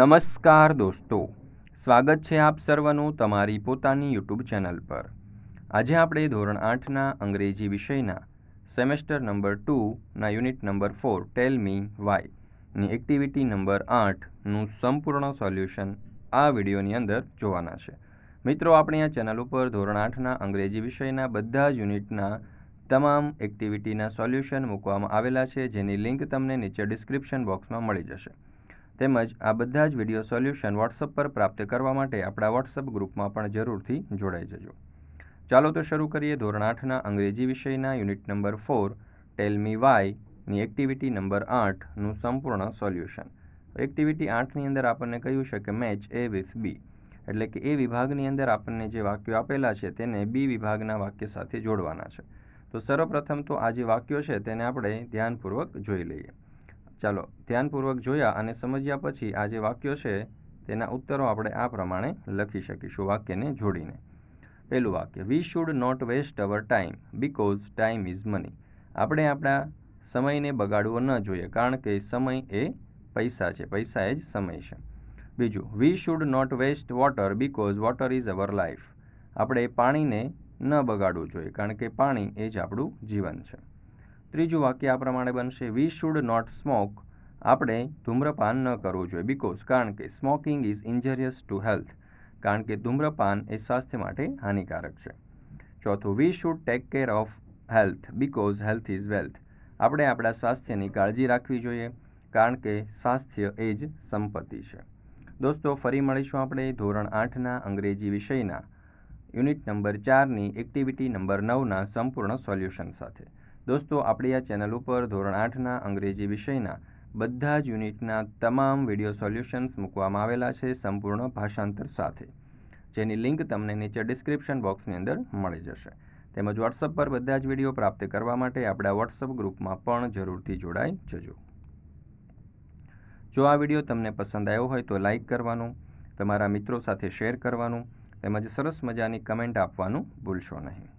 નમસ્કાર દોસ્તો સ્વાગત છે આપ સર્વનું તમારી પોતાની યુટ્યુબ ચેનલ પર આજે આપણે ધોરણ આઠના અંગ્રેજી વિષયના સેમેસ્ટર નંબર ટુના unit number four tell me why ની એક્ટિવિટી નંબર આઠનું સંપૂર્ણ સોલ્યુશન આ વિડીયોની અંદર જોવાના છે મિત્રો આપણે આ ચેનલ ઉપર ધોરણ આઠના અંગ્રેજી વિષયના બધા જ યુનિટના તમામ એક્ટિવિટીના સોલ્યુશન મૂકવામાં આવેલા છે જેની લિંક તમને નીચે ડિસ્ક્રિપ્શન બોક્સમાં મળી જશે તેમજ આ બધા જ વિડીયો સોલ્યુશન વોટ્સઅપ પર પ્રાપ્ત કરવા માટે આપણા વોટ્સઅપ ગ્રુપમાં પણ જરૂરથી જોડાઈ જજો ચાલો તો શરૂ કરીએ ધોરણ આઠના અંગ્રેજી વિષયના unit number four tell me વાયની એક્ટિવિટી નંબર આઠનું સંપૂર્ણ સોલ્યુશન એક્ટિવિટી આઠની અંદર આપણને કહ્યું છે કે મેચ એ વિથ બી એટલે કે એ વિભાગની અંદર આપણને જે વાક્યો આપેલા છે તેને બી વિભાગના વાક્ય સાથે જોડવાના છે તો સર્વપ્રથમ તો આ જે વાક્યો છે તેને આપણે ધ્યાનપૂર્વક જોઈ લઈએ ચાલો ધ્યાનપૂર્વક જોયા અને સમજ્યા પછી આ જે વાક્યો છે તેના ઉત્તરો આપણે આ પ્રમાણે લખી શકીશું વાક્યને જોડીને પહેલું વાક્ય we should not waste our time because time is money આપણે આપણા સમયને બગાડવો ન જોઈએ કારણ કે સમય એ પૈસા છે પૈસા એ જ સમય છે બીજું we should not waste water because water is our life આપણે પાણીને ન બગાડવું જોઈએ કારણ કે પાણી એ જ આપણું જીવન છે ત્રીજું વાક્ય આ પ્રમાણે બનશે વી શુડ નોટ સ્મોક આપણે ધૂમ્રપાન ન કરવું જોઈએ બિકોઝ કારણ કે smoking is injurious to health કારણ કે ધૂમ્રપાન એ સ્વાસ્થ્ય માટે હાનિકારક છે ચોથું we should take care of health because health is wealth આપણે આપણા સ્વાસ્થ્યની કાળજી રાખવી જોઈએ કારણ કે સ્વાસ્થ્ય એ જ સંપત્તિ છે દોસ્તો ફરી મળીશું આપણે ધોરણ આઠના અંગ્રેજી વિષયના યુનિટ નંબર ચારની એક્ટિવિટી નંબર નવના સંપૂર્ણ સોલ્યુશન સાથે દોસ્તો આપણે આ ચેનલ ઉપર ધોરણ આઠના અંગ્રેજી વિષયના બધા જ યુનિટના તમામ વિડીયો સોલ્યુશન્સ મૂકવામાં આવેલા છે સંપૂર્ણ ભાષાંતર સાથે જેની લિંક તમને નીચે ડિસ્ક્રિપ્શન બોક્સની અંદર મળી જશે તેમજ વોટ્સઅપ પર બધા જ વિડીયો પ્રાપ્ત કરવા માટે આપણા વોટ્સઅપ ગ્રુપમાં પણ જરૂરથી જોડાઈ જજો જો આ વિડીયો તમને પસંદ આવ્યો હોય તો લાઈક કરવાનું તમારા મિત્રો સાથે શેર કરવાનું તેમજ સરસ મજાની કમેન્ટ આપવાનું ભૂલશો નહીં